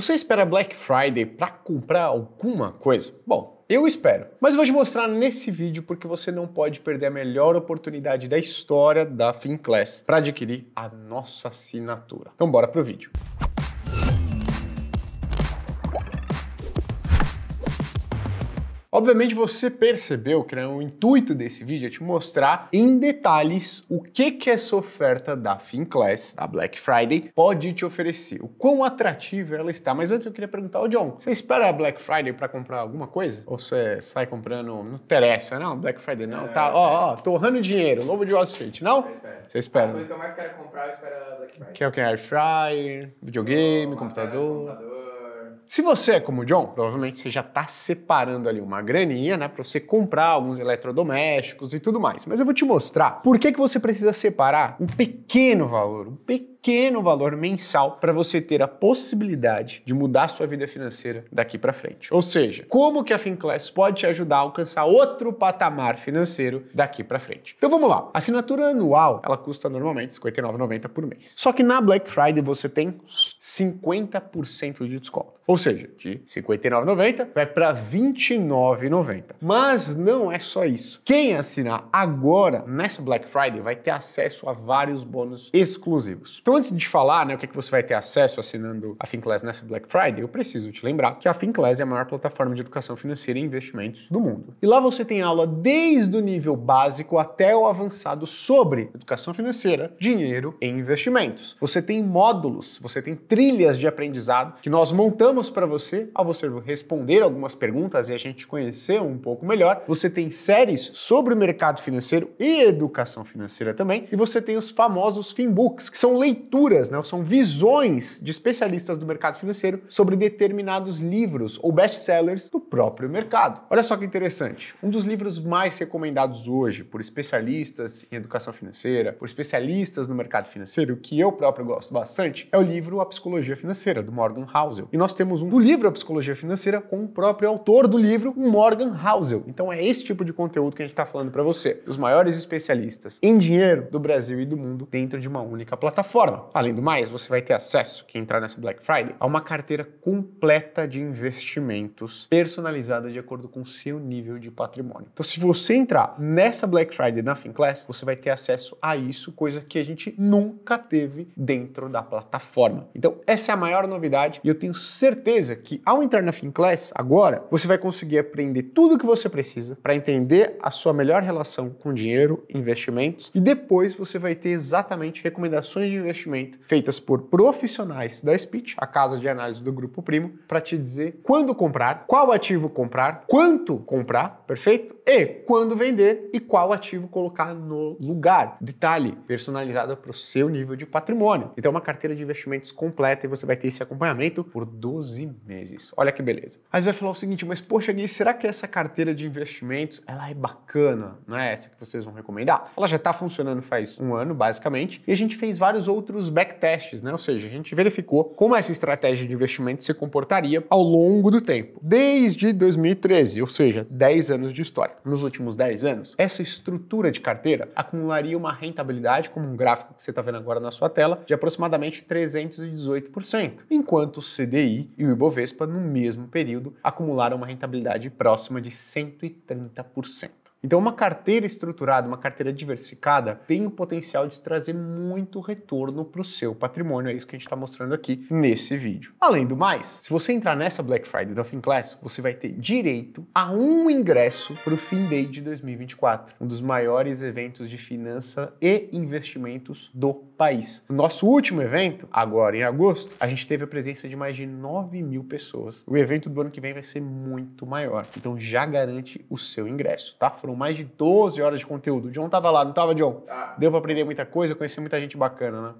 Você espera Black Friday para comprar alguma coisa? Bom, eu espero. Mas eu vou te mostrar nesse vídeo porque você não pode perder a melhor oportunidade da história da FinClass para adquirir a nossa assinatura. Então bora pro vídeo. Obviamente você percebeu que né, o intuito desse vídeo é te mostrar em detalhes o que, que essa oferta da FinClass, da Black Friday, pode te oferecer, o quão atrativa ela está. Mas antes eu queria perguntar ao John, você espera a Black Friday para comprar alguma coisa? Ou você sai comprando, não interessa, não, Black Friday não, tá, é. ó, ó, torrando dinheiro, novo de Wall Street, não? Você espera. O que eu mais quero comprar, eu espero é a Black Friday. Que é o que? Air fryer, videogame, oh, computador. computador. Se você é como o John, provavelmente você já está separando ali uma graninha, né, para você comprar alguns eletrodomésticos e tudo mais. Mas eu vou te mostrar por que, que você precisa separar um pequeno valor, um pequeno valor mensal para você ter a possibilidade de mudar a sua vida financeira daqui para frente. Ou seja, como que a FinClass pode te ajudar a alcançar outro patamar financeiro daqui para frente. Então vamos lá. A assinatura anual, ela custa normalmente R$ 59,90 por mês. Só que na Black Friday você tem 50% de desconto. Ou seja, de 59,90 vai para 29,90. Mas não é só isso. Quem assinar agora nessa Black Friday vai ter acesso a vários bônus exclusivos. Então antes de falar, né, o que, é que você vai ter acesso assinando a Finclass nessa Black Friday, eu preciso te lembrar que a Finclass é a maior plataforma de educação financeira e investimentos do mundo. E lá você tem aula desde o nível básico até o avançado sobre educação financeira, dinheiro e investimentos. Você tem módulos, você tem trilhas de aprendizado que nós montamos para você, ao você responder algumas perguntas e a gente conhecer um pouco melhor, você tem séries sobre o mercado financeiro e educação financeira também, e você tem os famosos finbooks, que são leituras, né, são visões de especialistas do mercado financeiro sobre determinados livros ou best-sellers do próprio mercado. Olha só que interessante, um dos livros mais recomendados hoje por especialistas em educação financeira, por especialistas no mercado financeiro, que eu próprio gosto bastante, é o livro A Psicologia Financeira, do Morgan Housel. E nós temos temos um do livro A Psicologia Financeira com o próprio autor do livro, Morgan Housel. Então é esse tipo de conteúdo que a gente está falando para você. Os maiores especialistas em dinheiro do Brasil e do mundo dentro de uma única plataforma. Além do mais, você vai ter acesso, que entrar nessa Black Friday, a uma carteira completa de investimentos personalizada de acordo com o seu nível de patrimônio. Então se você entrar nessa Black Friday na FinClass, você vai ter acesso a isso, coisa que a gente nunca teve dentro da plataforma. Então essa é a maior novidade e eu tenho certeza certeza que ao entrar na FinClass agora, você vai conseguir aprender tudo o que você precisa para entender a sua melhor relação com dinheiro, investimentos e depois você vai ter exatamente recomendações de investimento feitas por profissionais da Speech, a casa de análise do Grupo Primo, para te dizer quando comprar, qual ativo comprar, quanto comprar, perfeito? E quando vender e qual ativo colocar no lugar. Detalhe, personalizada para o seu nível de patrimônio. Então, é uma carteira de investimentos completa e você vai ter esse acompanhamento por 12 e meses. Olha que beleza. Aí você vai falar o seguinte, mas poxa Gui, será que essa carteira de investimentos, ela é bacana? Não é essa que vocês vão recomendar? Ela já está funcionando faz um ano, basicamente, e a gente fez vários outros backtests, né? Ou seja, a gente verificou como essa estratégia de investimento se comportaria ao longo do tempo. Desde 2013, ou seja, 10 anos de história. Nos últimos 10 anos, essa estrutura de carteira acumularia uma rentabilidade, como um gráfico que você está vendo agora na sua tela, de aproximadamente 318%, enquanto o CDI e o Ibovespa, no mesmo período, acumularam uma rentabilidade próxima de 130%. Então, uma carteira estruturada, uma carteira diversificada, tem o potencial de trazer muito retorno para o seu patrimônio. É isso que a gente está mostrando aqui nesse vídeo. Além do mais, se você entrar nessa Black Friday da Finclass, você vai ter direito a um ingresso para o Fin Day de 2024, um dos maiores eventos de finança e investimentos do país. No nosso último evento, agora em agosto, a gente teve a presença de mais de 9 mil pessoas. O evento do ano que vem vai ser muito maior, então já garante o seu ingresso, tá? foram mais de 12 horas de conteúdo. O John tava lá, não tava, John? Ah. Deu para aprender muita coisa, conhecer muita gente bacana, né?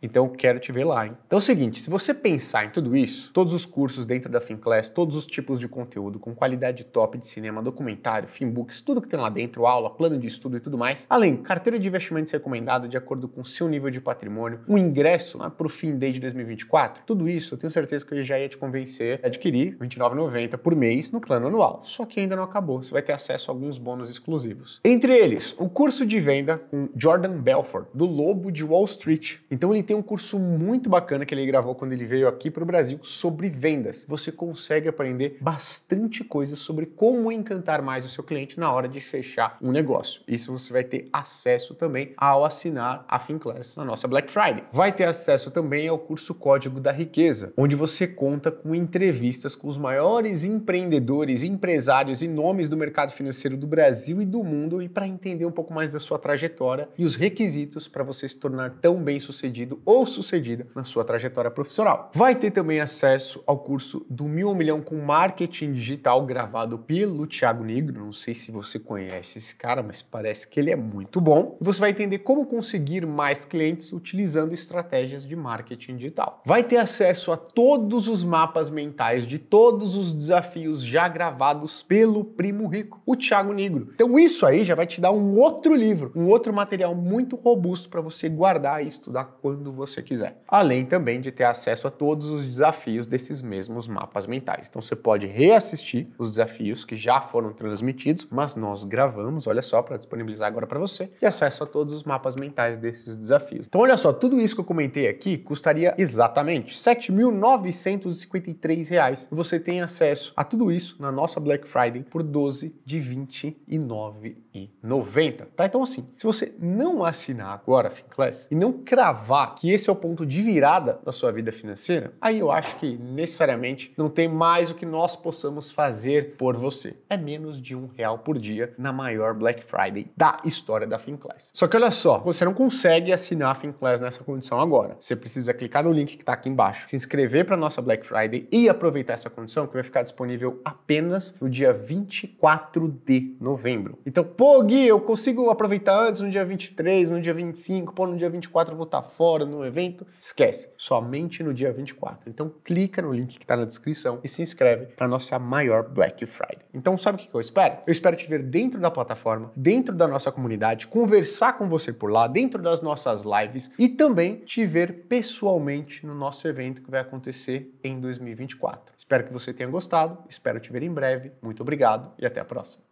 Então quero te ver lá, hein? Então é o seguinte, se você pensar em tudo isso, todos os cursos dentro da Finclass, todos os tipos de conteúdo com qualidade top de cinema, documentário, filmbooks, tudo que tem lá dentro, aula, plano de estudo e tudo mais, além carteira de investimentos recomendada de acordo com seu nível de patrimônio, um ingresso né, para o fim de 2024, tudo isso eu tenho certeza que eu já ia te convencer a adquirir R$ 29,90 por mês no plano anual. Só que ainda não acabou, você vai ter acesso a alguns bônus exclusivos. Entre eles, o curso de venda com Jordan Belfort, do Lobo de Wall Street. Então ele tem um curso muito bacana que ele gravou quando ele veio aqui para o Brasil sobre vendas. Você consegue aprender bastante coisa sobre como encantar mais o seu cliente na hora de fechar um negócio. Isso você vai ter acesso também ao assinar a Finclass na nossa Black Friday. Vai ter acesso também ao curso Código da Riqueza, onde você conta com entrevistas com os maiores empreendedores, empresários e nomes do mercado financeiro do Brasil e do mundo e para entender um pouco mais da sua trajetória e os requisitos para você se tornar tão bem sucedido ou sucedida na sua trajetória profissional. Vai ter também acesso ao curso do Mil Milhão com Marketing Digital gravado pelo Thiago Negro. Não sei se você conhece esse cara, mas parece que ele é muito bom. E você vai entender como conseguir mais clientes utilizando estratégias de marketing digital. Vai ter acesso a todos os mapas mentais de todos os desafios já gravados pelo Primo Rico, o Thiago Negro. Então isso aí já vai te dar um outro livro, um outro material muito robusto para você guardar e estudar quando quando você quiser. Além também de ter acesso a todos os desafios desses mesmos mapas mentais. Então você pode reassistir os desafios que já foram transmitidos, mas nós gravamos, olha só, para disponibilizar agora para você, e acesso a todos os mapas mentais desses desafios. Então olha só, tudo isso que eu comentei aqui custaria exatamente R$ 7.953. Você tem acesso a tudo isso na nossa Black Friday por 12 de 29 Tá? Então, assim, se você não assinar agora a FinClass e não cravar que esse é o ponto de virada da sua vida financeira, aí eu acho que necessariamente não tem mais o que nós possamos fazer por você. É menos de um real por dia na maior Black Friday da história da FinClass. Só que olha só, você não consegue assinar a FinClass nessa condição agora. Você precisa clicar no link que está aqui embaixo, se inscrever para nossa Black Friday e aproveitar essa condição que vai ficar disponível apenas no dia 24 de novembro. Então, por Pô, Gui, eu consigo aproveitar antes no dia 23, no dia 25, pô, no dia 24 eu vou estar tá fora no evento. Esquece, somente no dia 24. Então clica no link que está na descrição e se inscreve para nossa maior Black Friday. Então sabe o que eu espero? Eu espero te ver dentro da plataforma, dentro da nossa comunidade, conversar com você por lá, dentro das nossas lives e também te ver pessoalmente no nosso evento que vai acontecer em 2024. Espero que você tenha gostado, espero te ver em breve. Muito obrigado e até a próxima.